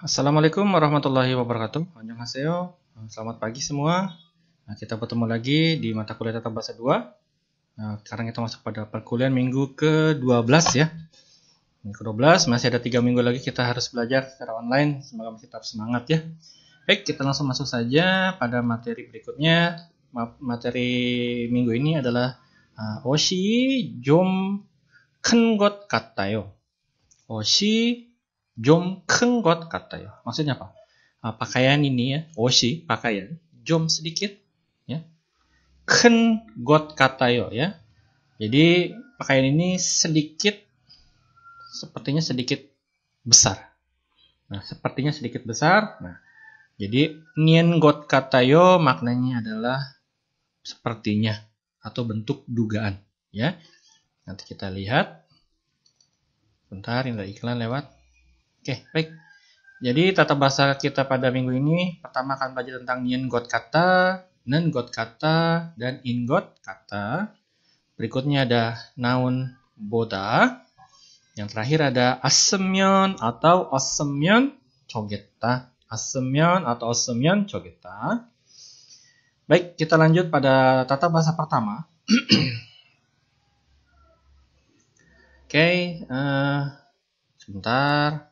Assalamualaikum warahmatullahi wabarakatuh. Annyeonghaseyo. Selamat pagi semua. Nah, kita bertemu lagi di mata kuliah tata bahasa 2. Nah, sekarang kita masuk pada perkuliahan minggu ke-12 ya. Minggu ke-12 masih ada 3 minggu lagi kita harus belajar secara online. Semoga masih tetap semangat ya. Baik, kita langsung masuk saja pada materi berikutnya. Materi minggu ini adalah uh, Oshi Jom Kengot Katayo. Oshi Jom kenggot katayo Maksudnya apa? Uh, pakaian ini ya, oshi pakaian, jom sedikit ya. Ken got katayo ya. Jadi pakaian ini sedikit sepertinya sedikit besar. Nah, sepertinya sedikit besar. Nah, jadi nien got katayo maknanya adalah sepertinya atau bentuk dugaan ya. Nanti kita lihat. Bentar, ini iklan lewat. Oke, baik. Jadi tata bahasa kita pada minggu ini pertama akan belajar tentang nyen got kata, nen got kata, dan in got kata. Berikutnya ada noun boda. Yang terakhir ada asemion atau asemion cogeta. Asemion atau asemion cogeta. Baik, kita lanjut pada tata bahasa pertama. Oke, okay, uh, eh, sebentar.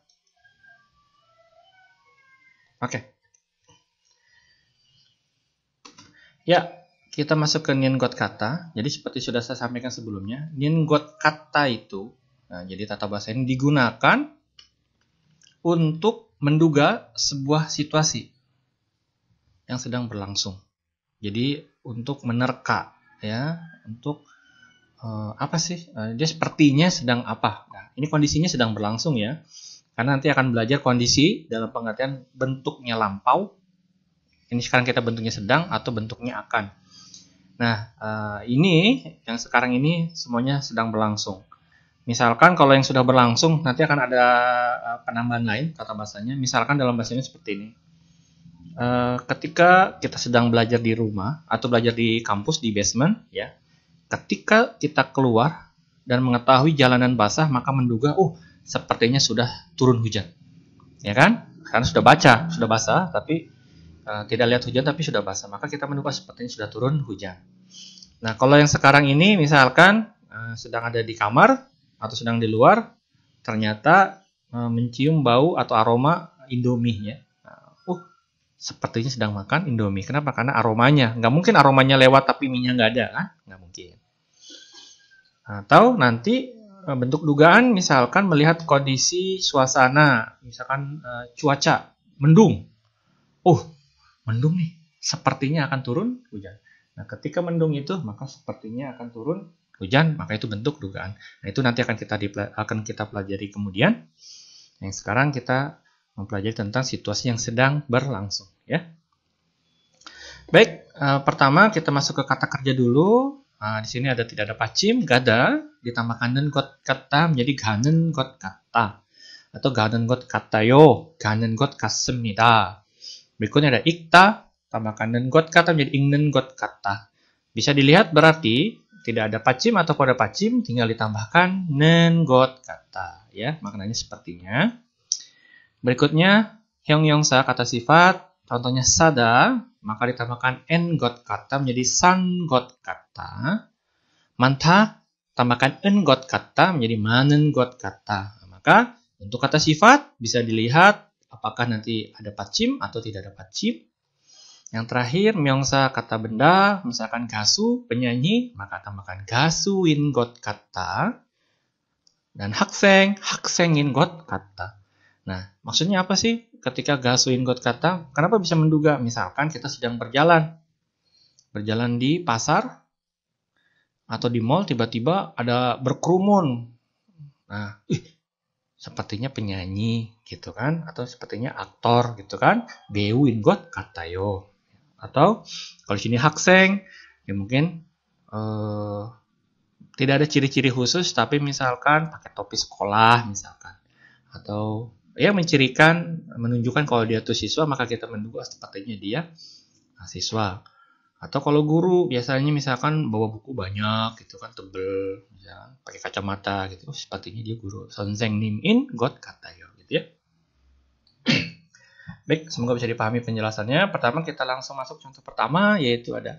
Oke. Okay. Ya, kita masuk ke nian got kata. Jadi seperti sudah saya sampaikan sebelumnya, nian got kata itu, nah, jadi tata bahasa ini digunakan untuk menduga sebuah situasi yang sedang berlangsung. Jadi untuk menerka, ya, untuk uh, apa sih? Uh, dia sepertinya sedang apa? Nah, ini kondisinya sedang berlangsung ya. Karena nanti akan belajar kondisi dalam pengertian bentuknya lampau. Ini sekarang kita bentuknya sedang atau bentuknya akan. Nah, eh, ini yang sekarang ini semuanya sedang berlangsung. Misalkan kalau yang sudah berlangsung nanti akan ada eh, penambahan lain kata bahasanya. Misalkan dalam bahasanya seperti ini. Eh, ketika kita sedang belajar di rumah atau belajar di kampus di basement, ya, ketika kita keluar dan mengetahui jalanan basah maka menduga, oh sepertinya sudah turun hujan. Ya kan? Karena sudah baca, sudah basah, tapi uh, tidak lihat hujan tapi sudah basah. Maka kita menduga sepertinya sudah turun hujan. Nah, kalau yang sekarang ini misalkan uh, sedang ada di kamar atau sedang di luar, ternyata uh, mencium bau atau aroma Indomie ya. Nah, uh, sepertinya sedang makan Indomie. Kenapa? Karena aromanya. Nggak mungkin aromanya lewat tapi minyak nggak ada kan? Nggak mungkin. Atau nanti Eh, bentuk dugaan misalkan melihat kondisi suasana, misalkan uh, cuaca, mendung. Oh, mendung nih, sepertinya akan turun hujan. Nah, ketika mendung itu maka sepertinya akan turun hujan, maka itu bentuk dugaan. Nah, itu nanti akan kita akan kita pelajari kemudian. Yang sekarang kita mempelajari tentang situasi yang sedang berlangsung, ya. Baik, e, pertama kita masuk ke kata kerja dulu. Nah, di sini ada tidak ada pacim, gada, ditambahkan dengan got kata menjadi ganen got kata. Atau ganen kata katayo, ganen got kasemida. Berikutnya ada ikta, tambahkan dengan got kata menjadi ingnen got kata. Bisa dilihat berarti tidak ada pacim atau pada pacim tinggal ditambahkan nen got kata. Ya, maknanya sepertinya. Berikutnya, sa kata sifat, contohnya sada, maka ditambahkan n got kata menjadi san got kata. Manta tambahkan n got kata menjadi manen got kata. Maka untuk kata sifat bisa dilihat apakah nanti ada pacim atau tidak ada pacim. Yang terakhir, myongsa kata benda, misalkan gasu, penyanyi, maka tambahkan gasuin got kata. Dan hakseng, hakseng in got kata. Nah, maksudnya apa sih ketika gasuin God kata? Kenapa bisa menduga? Misalkan kita sedang berjalan. Berjalan di pasar atau di mall tiba-tiba ada berkerumun. Nah, ih, sepertinya penyanyi gitu kan atau sepertinya aktor gitu kan bewin got yo, atau kalau sini hakseng ya mungkin eh, tidak ada ciri-ciri khusus tapi misalkan pakai topi sekolah misalkan atau ya mencirikan menunjukkan kalau dia itu siswa maka kita menduga sepertinya dia ah, siswa atau kalau guru biasanya misalkan bawa buku banyak gitu kan tebel ya, pakai kacamata gitu oh, sepertinya dia guru sonseng nim in god katayo gitu ya baik semoga bisa dipahami penjelasannya pertama kita langsung masuk contoh pertama yaitu ada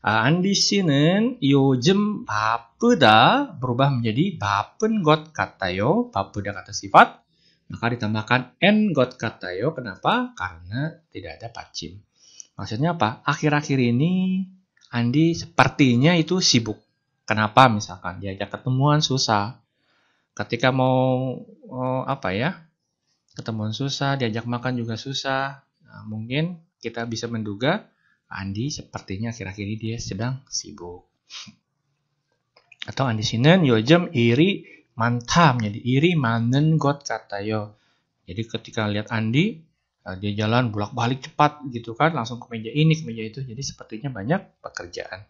ah, Andi sinen yojem bapuda berubah menjadi bapen god katayo bapuda kata sifat maka ditambahkan n got katayo. Kenapa? Karena tidak ada pacim. Maksudnya apa? Akhir-akhir ini Andi sepertinya itu sibuk. Kenapa misalkan diajak ketemuan susah. Ketika mau oh, apa ya? Ketemuan susah, diajak makan juga susah. Nah, mungkin kita bisa menduga Andi sepertinya akhir-akhir ini dia sedang sibuk. Atau Andi sinen yojam iri mantap jadi iri manen got katayo jadi ketika lihat Andi eh, dia jalan bolak balik cepat gitu kan langsung ke meja ini ke meja itu jadi sepertinya banyak pekerjaan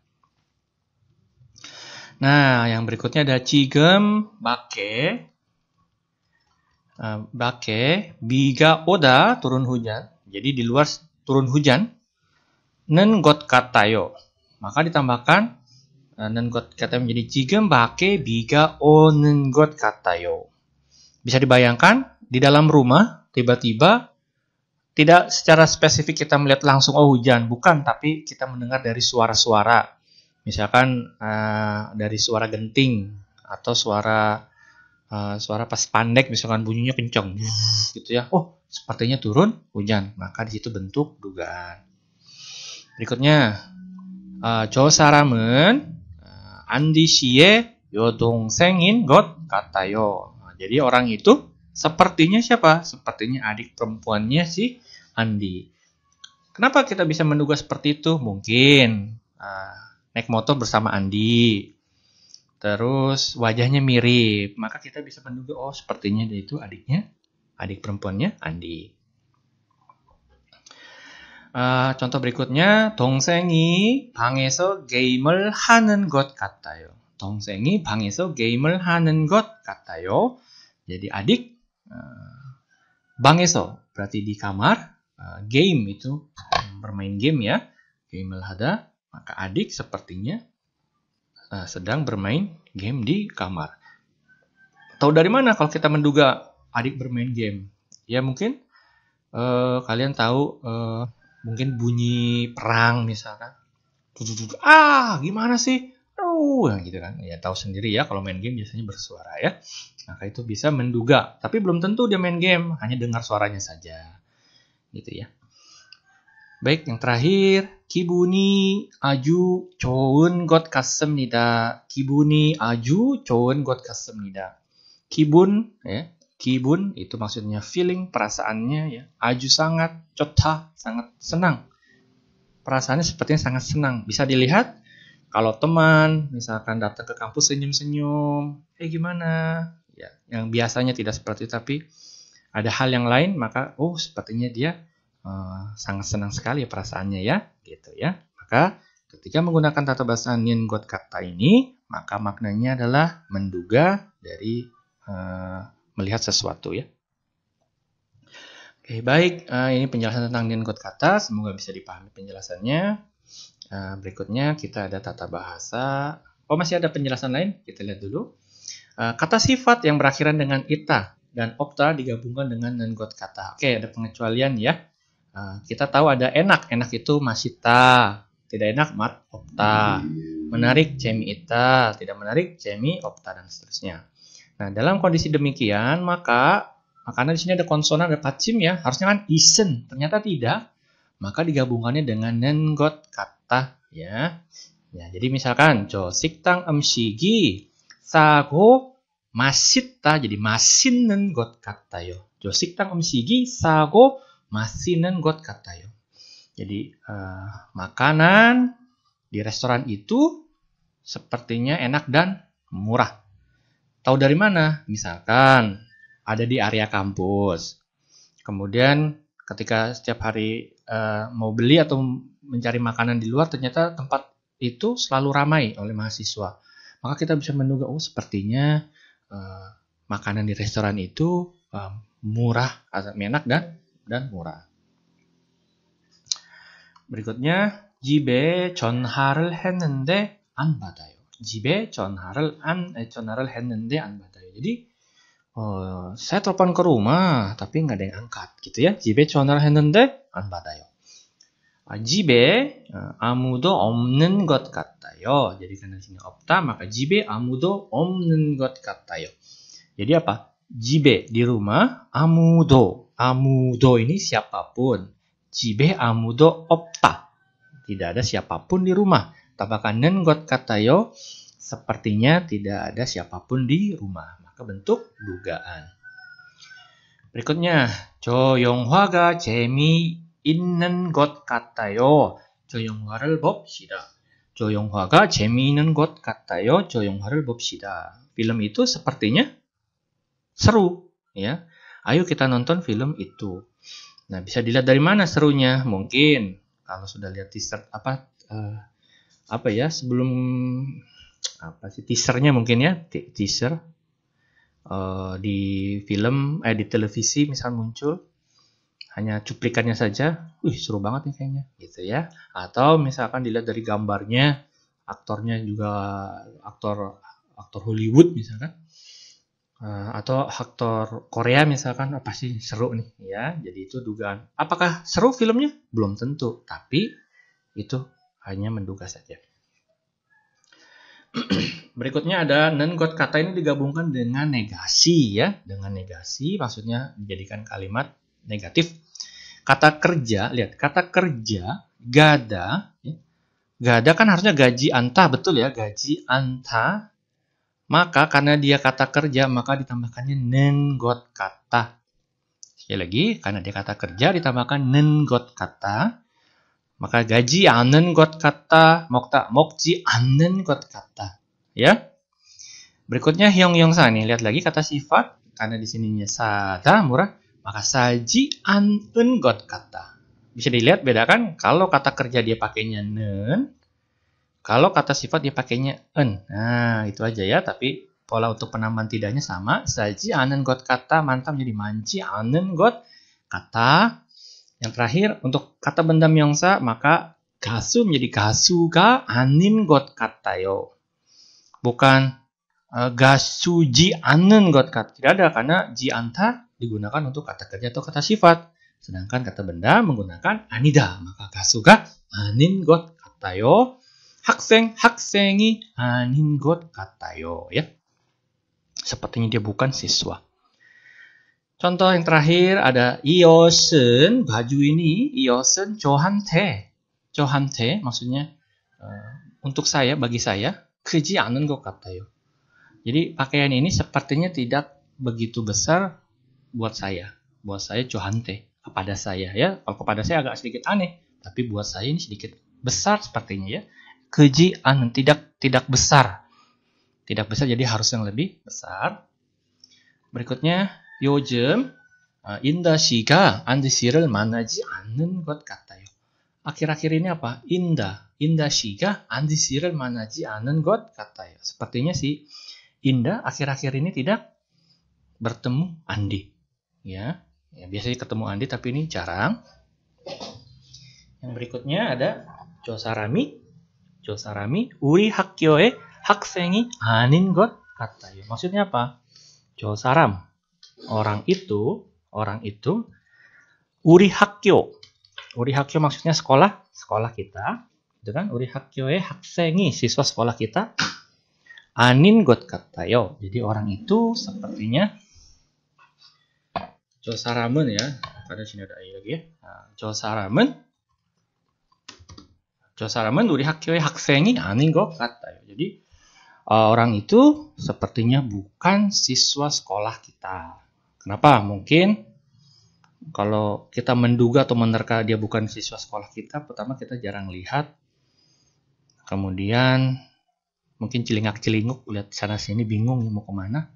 nah yang berikutnya ada cigem bake eh, bake biga oda turun hujan jadi di luar turun hujan nen got katayo maka ditambahkan 는것 eh, kata menjadi 지금 밖에 비가 오는 것 같아요. Bisa dibayangkan di dalam rumah tiba-tiba tidak secara spesifik kita melihat langsung oh hujan, bukan, tapi kita mendengar dari suara-suara. Misalkan uh, dari suara genting atau suara uh, suara pas pandek misalkan bunyinya kenceng gitu ya. Oh, sepertinya turun hujan. Maka di situ bentuk dugaan. Berikutnya, uh, saramen Andi Yodong sengin, got katayo. Nah, jadi orang itu sepertinya siapa? Sepertinya adik perempuannya si Andi. Kenapa kita bisa menduga seperti itu? Mungkin uh, naik motor bersama Andi. Terus wajahnya mirip, maka kita bisa menduga oh sepertinya dia itu adiknya, adik perempuannya Andi. Uh, contoh berikutnya 동생이 방에서 게임을 하는 것 같아요. 동생이 방에서 게임을 하는 것 같아요. Jadi adik bangeso ah, berarti di kamar ah, game itu bermain game ya 게임을 하다. maka adik sepertinya sedang bermain game di kamar. Tahu dari mana kalau kita menduga adik bermain game? Ya mungkin uh, kalian tahu uh, mungkin bunyi perang misalkan ah gimana sih oh gitu kan ya tahu sendiri ya kalau main game biasanya bersuara ya maka itu bisa menduga tapi belum tentu dia main game hanya dengar suaranya saja gitu ya baik yang terakhir kibuni aju choun god custom nida kibuni aju choun god custom nida kibun ya Kibun itu maksudnya feeling, perasaannya ya. Aju sangat, cotha sangat senang. Perasaannya sepertinya sangat senang. Bisa dilihat kalau teman misalkan datang ke kampus senyum-senyum, eh hey, gimana? Ya, yang biasanya tidak seperti itu tapi ada hal yang lain maka oh sepertinya dia uh, sangat senang sekali ya perasaannya ya, gitu ya. Maka ketika menggunakan tata bahasa Nyen got kata ini, maka maknanya adalah menduga dari uh, melihat sesuatu ya. Oke, baik. Eh, ini penjelasan tentang kod kata. Semoga bisa dipahami penjelasannya. Eh, berikutnya kita ada tata bahasa. Oh, masih ada penjelasan lain? Kita lihat dulu. Eh, kata sifat yang berakhiran dengan ita dan opta digabungkan dengan kod kata. Oke, ada pengecualian ya. kita tahu ada enak. Enak itu masita. Tidak enak mat opta. Iya. Menarik cemi ita. Tidak menarik cemi opta dan seterusnya. Nah, dalam kondisi demikian, maka karena di sini ada konsonan, ada patsim ya, harusnya kan isen, ternyata tidak. Maka digabungkannya dengan nenggot kata ya. Ya, jadi misalkan jo siktang emsigi sago masita jadi masinen got kata yo. Jo siktang emsigi sago masinen got kata yo. Jadi uh, makanan di restoran itu sepertinya enak dan murah. Tahu dari mana? Misalkan ada di area kampus. Kemudian ketika setiap hari uh, mau beli atau mencari makanan di luar ternyata tempat itu selalu ramai oleh mahasiswa. Maka kita bisa menduga oh sepertinya uh, makanan di restoran itu uh, murah, enak dan dan murah. Berikutnya, 집에 전화를 했는데 안 받아요. 집에 전화를 안 eh, 전화를 했는데 안 받아요. Jadi 어, saya telepon ke rumah tapi nggak ada yang angkat gitu ya. 집에 전화를 했는데 안 받아요. 아, 집에 아무도 없는 것 같아요. Jadi karena sini opta maka 집에 아무도 없는 것 같아요. Jadi apa? 집에 di rumah, amudo. Amudo ini siapapun. 집에 amudo opta. Tidak ada siapapun di rumah. Tapakan nengot katayo sepertinya tidak ada siapapun di rumah. Maka bentuk dugaan. Berikutnya, got katayo 재미있는 것 같아요. 조용화를 봅시다. 조용화가 재미있는 것 같아요. bob sida Film itu sepertinya seru, ya. Ayo kita nonton film itu. Nah, bisa dilihat dari mana serunya? Mungkin kalau sudah lihat teaser apa uh, apa ya sebelum apa sih teasernya mungkin ya teaser uh, di film eh di televisi misal muncul hanya cuplikannya saja, wih seru banget nih kayaknya gitu ya. Atau misalkan dilihat dari gambarnya, aktornya juga aktor aktor Hollywood misalkan uh, atau aktor Korea misalkan apa sih seru nih ya. Jadi itu dugaan. Apakah seru filmnya? Belum tentu, tapi itu hanya menduga saja. Berikutnya ada non got kata ini digabungkan dengan negasi ya, dengan negasi maksudnya menjadikan kalimat negatif. Kata kerja, lihat kata kerja gada, ya. gada kan harusnya gaji anta betul ya, gaji anta. Maka karena dia kata kerja maka ditambahkannya non got kata. Sekali lagi karena dia kata kerja ditambahkan non got kata maka gaji anen got kata, mokta mokji anen got kata, Ya. Berikutnya hyong hyongyongsa nih, lihat lagi kata sifat karena di sininya sada murah, maka saji anen got kata. Bisa dilihat bedakan kalau kata kerja dia pakainya nen, kalau kata sifat dia pakainya en. Nah, itu aja ya, tapi pola untuk penambahan tidaknya sama. Saji anen got kata, mantap jadi manci anen got kata yang terakhir, untuk kata benda myongsa, maka kasu menjadi kasuga ga anin got katayo. Bukan uh, gasu ji anen got kata Tidak ada, karena ji anta digunakan untuk kata kerja atau kata sifat. Sedangkan kata benda menggunakan anida. Maka kasuga ga anin got katayo. Hakseng, haksengi anin got katayo. Ya. Sepertinya dia bukan siswa. Contoh yang terakhir ada Iosen, baju ini Iosen johante. Johante maksudnya uh, untuk saya, bagi saya, keji anen kok katayo. Jadi pakaian ini sepertinya tidak begitu besar buat saya. Buat saya johante, kepada saya ya. Kalau kepada saya agak sedikit aneh, tapi buat saya ini sedikit besar sepertinya ya. Keji anun tidak tidak besar. Tidak besar jadi harus yang lebih besar. Berikutnya 요즘 인다 씨가 안드 씨를 만나지 않는 것 같아요. Akhir-akhir ini apa? Inda. Inda 씨가 안드 씨를 만나지 않는 것 같아요. Sepertinya si Inda akhir-akhir ini tidak bertemu Andi. Ya. ya, biasanya ketemu Andi tapi ini jarang. Yang berikutnya ada Josarami. Josarami Uri Hakyoe Haksengi anin god katayo. Maksudnya apa? Josaram orang itu, orang itu uri hakyo. Uri hakyo maksudnya sekolah, sekolah kita, gitu kan? Uri hakyo ya haksengi, siswa sekolah kita. Anin got katayo. Jadi orang itu sepertinya Josaramen ya. Ada sini ada lagi ya. Josaramen nah, Josaramen uri hakyo ya haksengi anin got katayo. Jadi eh, orang itu sepertinya bukan siswa sekolah kita Kenapa? Mungkin kalau kita menduga atau menerka dia bukan siswa sekolah kita, pertama kita jarang lihat. Kemudian mungkin celingak-celinguk lihat sana sini bingung ya mau kemana.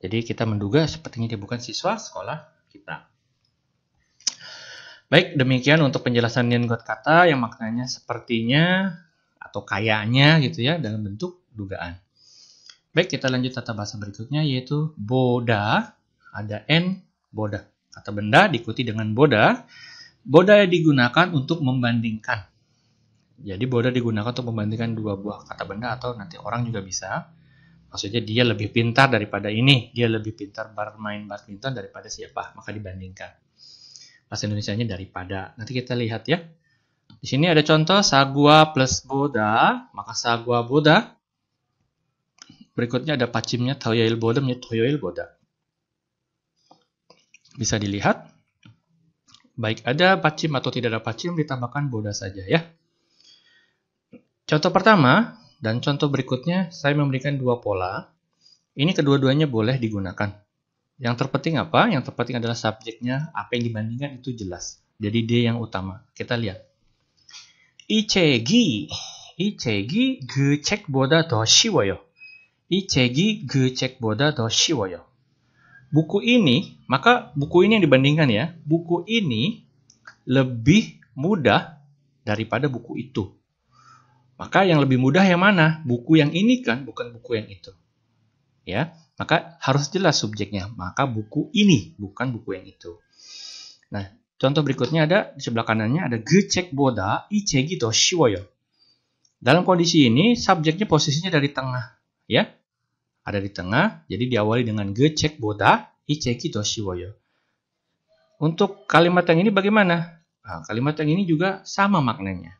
Jadi kita menduga sepertinya dia bukan siswa sekolah kita. Baik, demikian untuk penjelasan got kata yang maknanya sepertinya atau kayaknya gitu ya dalam bentuk dugaan. Baik, kita lanjut tata bahasa berikutnya yaitu boda ada n boda. Kata benda diikuti dengan boda. Boda digunakan untuk membandingkan. Jadi boda digunakan untuk membandingkan dua buah kata benda atau nanti orang juga bisa. Maksudnya dia lebih pintar daripada ini. Dia lebih pintar bermain badminton daripada siapa. Maka dibandingkan. Bahasa Indonesia-nya daripada. Nanti kita lihat ya. Di sini ada contoh sagua plus boda. Maka sagua boda. Berikutnya ada pacimnya toyoil boda menjadi toyoil boda bisa dilihat. Baik ada pacim atau tidak ada pacim ditambahkan boda saja ya. Contoh pertama dan contoh berikutnya saya memberikan dua pola. Ini kedua-duanya boleh digunakan. Yang terpenting apa? Yang terpenting adalah subjeknya apa yang dibandingkan itu jelas. Jadi dia yang utama. Kita lihat. 이책이 이책이 gecheck boda 더 쉬워요. 이 책이 boda buku ini, maka buku ini yang dibandingkan ya, buku ini lebih mudah daripada buku itu. Maka yang lebih mudah yang mana? Buku yang ini kan, bukan buku yang itu. Ya, maka harus jelas subjeknya. Maka buku ini, bukan buku yang itu. Nah, contoh berikutnya ada di sebelah kanannya ada gecek boda ichegi toshiwoyo. Dalam kondisi ini, subjeknya posisinya dari tengah. Ya, ada di tengah, jadi diawali dengan gecek boda icheki toshiwoyo. Untuk kalimat yang ini bagaimana? Nah, kalimat yang ini juga sama maknanya.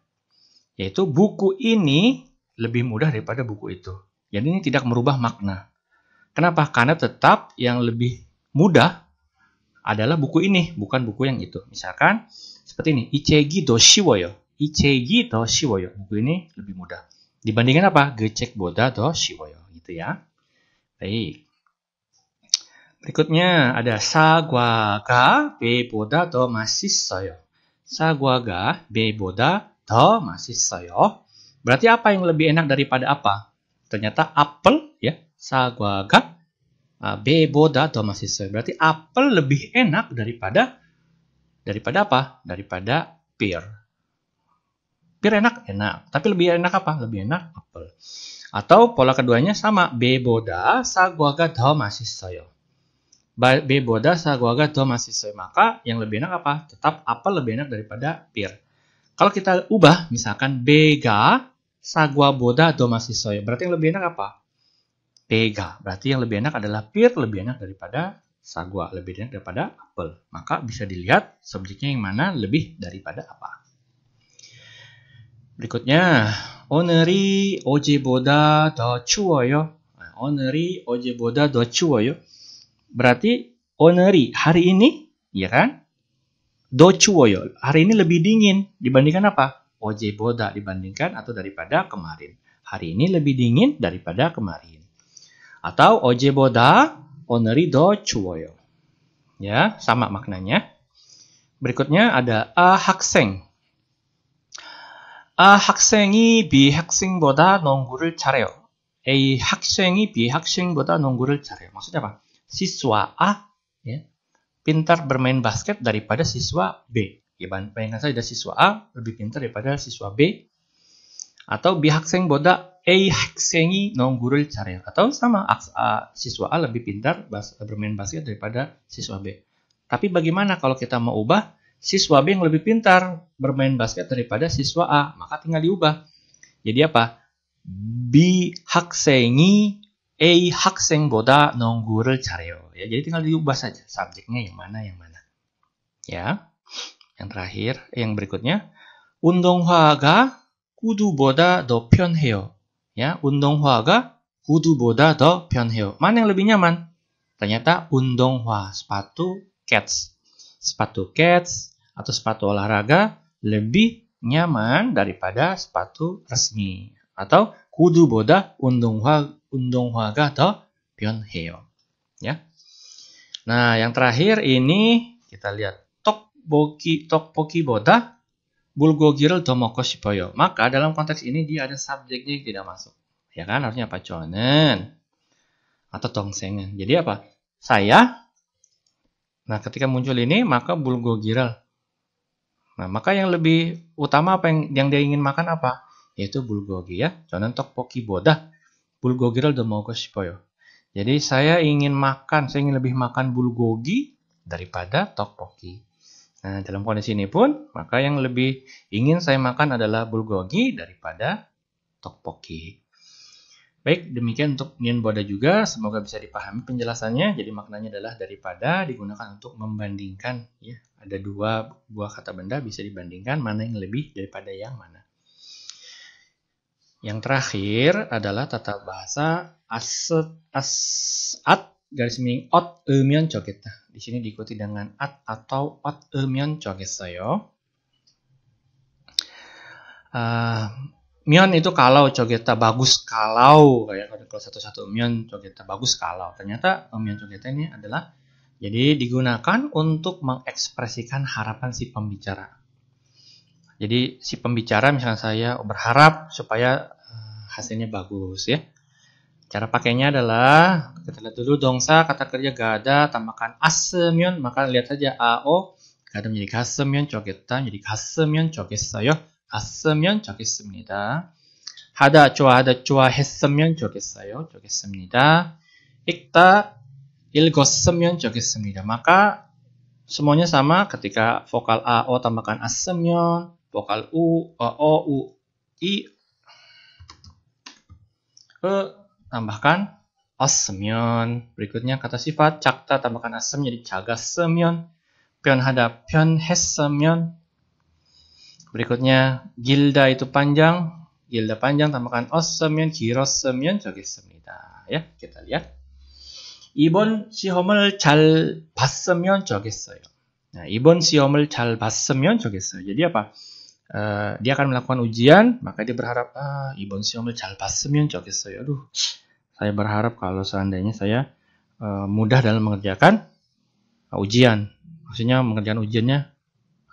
Yaitu buku ini lebih mudah daripada buku itu. Jadi ini tidak merubah makna. Kenapa? Karena tetap yang lebih mudah adalah buku ini, bukan buku yang itu. Misalkan seperti ini, Ichegi Doshiwoyo. Ichegi yo. Buku ini lebih mudah. Dibandingkan apa? Gecek Boda yo. Gitu ya. Baik. Berikutnya ada saguaga, beboda do soyo. Saguaga, beboda do soyo. Berarti apa yang lebih enak daripada apa? Ternyata apel ya, saguaga, uh, beboda do soyo. Berarti apel lebih enak daripada daripada apa? Daripada pir. Pir enak, enak. Tapi lebih enak apa? Lebih enak apel. Atau pola keduanya sama, beboda do masih soyo Beboda do masih soyo Maka yang lebih enak apa? Tetap apa lebih enak daripada pir. Kalau kita ubah, misalkan bega sagua boda masih soyo Berarti yang lebih enak apa? Bega. Berarti yang lebih enak adalah pir lebih enak daripada sagua. lebih enak daripada apel. Maka bisa dilihat subjeknya yang mana lebih daripada apa. Berikutnya, 오늘이 어제보다 더 추워요. 오늘이 어제보다 더 추워요. Berarti 오늘이 hari ini, ya kan? Do 추워요. Hari ini lebih dingin dibandingkan apa? Ojeboda dibandingkan atau daripada kemarin. Hari ini lebih dingin daripada kemarin. Atau ojeboda oneri do 추워요. Ya, sama maknanya. Berikutnya ada a hakseng. 아, 학생이 B 학생보다 농구를 잘해요. A 학생이 B 학생보다 농구를 잘해요. Maksudnya apa? Siswa A ya, pintar bermain basket daripada siswa B. Ya, bayangkan saja siswa A lebih pintar daripada siswa B. Atau B 학생 boda A 학생이 농구를 잘해요. Atau sama A, siswa A lebih pintar bas, bermain basket daripada siswa B. Tapi bagaimana kalau kita mau ubah siswa B yang lebih pintar bermain basket daripada siswa A, maka tinggal diubah. Jadi apa? B haksengi A boda 농구를 cario. Ya, jadi tinggal diubah saja subjeknya yang mana yang mana. Ya. Yang terakhir, eh, yang berikutnya kudu boda do 편해요. Ya, kudu boda do 편해요. Mana yang lebih nyaman? Ternyata 운동화 sepatu cats. Sepatu cats atau sepatu olahraga lebih nyaman daripada sepatu resmi atau kudu 구두보다 운동화 gato pion heo Ya. Nah, yang terakhir ini kita lihat boki poki boda bulgogi를 더 tomoko 싶어요. Maka dalam konteks ini dia ada subjeknya yang tidak masuk. Ya kan harusnya apa? Chonen atau tongsengen. Jadi apa? Saya Nah, ketika muncul ini maka bulgogiral Nah, maka yang lebih utama apa yang, yang dia ingin makan apa? Yaitu bulgogi ya. Jangan tteokbokki bodah. Bulgogi 더 먹고 Jadi saya ingin makan, saya ingin lebih makan bulgogi daripada tokpoki Nah, dalam kondisi ini pun, maka yang lebih ingin saya makan adalah bulgogi daripada tokpoki Baik, demikian untuk Nian Boda juga. Semoga bisa dipahami penjelasannya. Jadi maknanya adalah daripada digunakan untuk membandingkan. Ya, ada dua buah kata benda bisa dibandingkan mana yang lebih daripada yang mana. Yang terakhir adalah tata bahasa aset as, at garis miring ot emion coketah Di sini diikuti dengan at atau ot emion coketa yo. Uh, ah, Mion itu kalau Cogeta bagus kalau kayak kalau satu-satu Mion Cogeta bagus kalau ternyata eh, Mion Cogeta ini adalah jadi digunakan untuk mengekspresikan harapan si pembicara. Jadi si pembicara misalnya saya berharap supaya eh, hasilnya bagus ya. Cara pakainya adalah kita lihat dulu dongsa kata kerja gada tambahkan asemion maka lihat saja ao gada menjadi kasemion cogeta menjadi kasemion yo. 갔으면 좋겠습니다. 하다 좋아하다 좋아했으면 좋겠어요. 좋겠습니다. 읽다 읽었으면 좋겠습니다. Maka semuanya sama ketika vokal a o tambahkan asemion, vokal u o o u i e tambahkan asemion. Berikutnya kata sifat cakta tambahkan asem jadi cagasemion. Pion hada pion hesemion Berikutnya gilda itu panjang, gilda panjang tambahkan ossemyon, kirosemion, 좋겠습니다. Ya, kita lihat. 이번 시험을 잘 봤으면 좋겠어요. Nah, 이번 시험을 잘 봤으면 좋겠어요. Jadi apa? Uh, dia akan melakukan ujian, maka dia berharap ah, 이번 시험을 잘 봤으면 좋겠어요. Aduh, saya berharap kalau seandainya saya uh, mudah dalam mengerjakan uh, ujian. Maksudnya mengerjakan ujiannya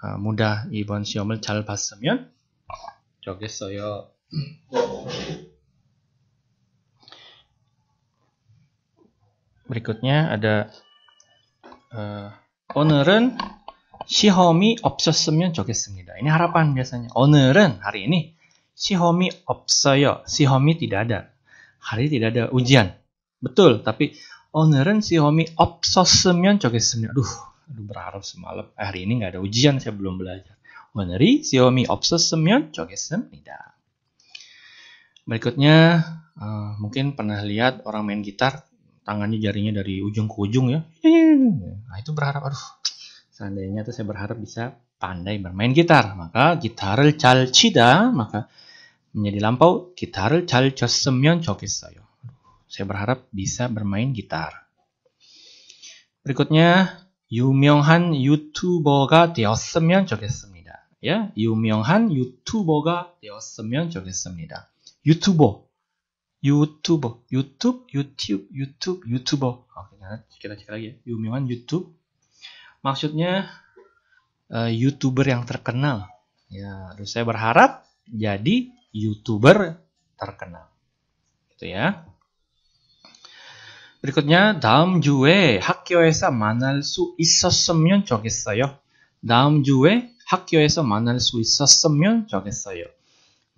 아, 모다 이번 시험을 잘 봤으면 좋겠어요. berikutnya ada 어, 오늘은 시험이 없었으면 좋겠습니다. Ini harapan biasanya. 오늘은 hari ini 시험이 없어요. 시험이 tidak ada. Hari tidak ada ujian. Betul, tapi 오늘은 시험이 없었으면 좋겠습니다. Duh, Aduh berharap semalam eh, hari ini nggak ada ujian saya belum belajar. Xiaomi 오늘이 시험이 없었으면 tidak. Berikutnya uh, mungkin pernah lihat orang main gitar tangannya jarinya dari ujung ke ujung ya. Nah itu berharap aduh seandainya tuh saya berharap bisa pandai bermain gitar maka gitar 잘 cida maka menjadi lampau gitar 잘 cok 좋겠어요. Saya berharap bisa bermain gitar. Berikutnya 유명한 유튜버가 되었으면 좋겠습니다. 예? 유명한 유튜버가 되었으면 좋겠습니다. 유튜버, 유튜버, 유튜브, 유튜브, 유튜브, 유튜버. Kita cek lagi. Yumiwan YouTube. Maksudnya uh, youtuber yang terkenal. Ya, terus saya berharap jadi youtuber terkenal. Gitu ya su 다음 주에 학교에서 만날 수 있었으면 좋겠어요. 다음 주에 학교에서 만날 수 있었으면 좋겠어요.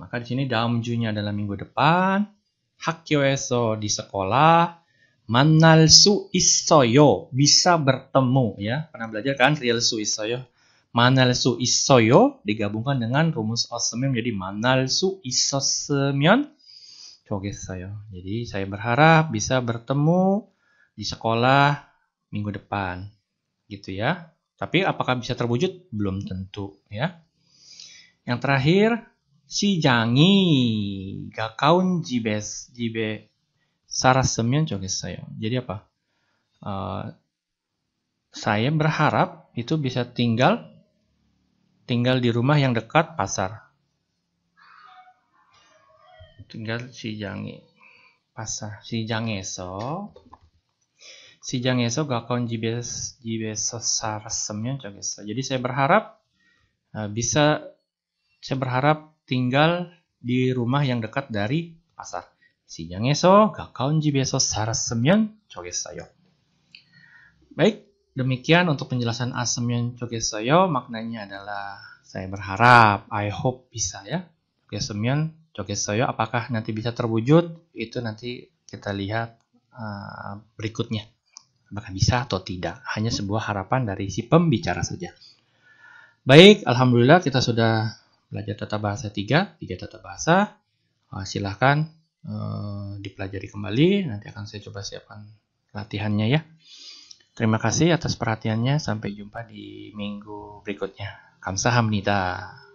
Maka di sini dalam 주nya adalah minggu depan. 학교에서 di sekolah. Manal su 있어요 bisa bertemu ya. Pernah belajar kan real su 있어요. Manal su 있어요 digabungkan dengan rumus osemion jadi manal su semion saya Jadi saya berharap bisa bertemu di sekolah minggu depan. Gitu ya. Tapi apakah bisa terwujud? Belum tentu ya. Yang terakhir, si jangi gakaun jibes jibe joget saya Jadi apa? Uh, saya berharap itu bisa tinggal tinggal di rumah yang dekat pasar tinggal si sijangi pasah sijang eso sijang eso kau jibes jibeso sarasemnya cogeso jadi saya berharap eh, bisa saya berharap tinggal di rumah yang dekat dari pasar si sijang eso gakon jibeso sarasemnya cogesayo baik demikian untuk penjelasan asemnya cogesayo maknanya adalah saya berharap I hope bisa ya cogesemnya soyo apakah nanti bisa terwujud itu nanti kita lihat uh, berikutnya apakah bisa atau tidak hanya sebuah harapan dari si pembicara saja baik alhamdulillah kita sudah belajar tata bahasa 3 3 tata bahasa uh, silahkan uh, dipelajari kembali nanti akan saya coba siapkan latihannya ya terima kasih atas perhatiannya sampai jumpa di minggu berikutnya kamsahamnida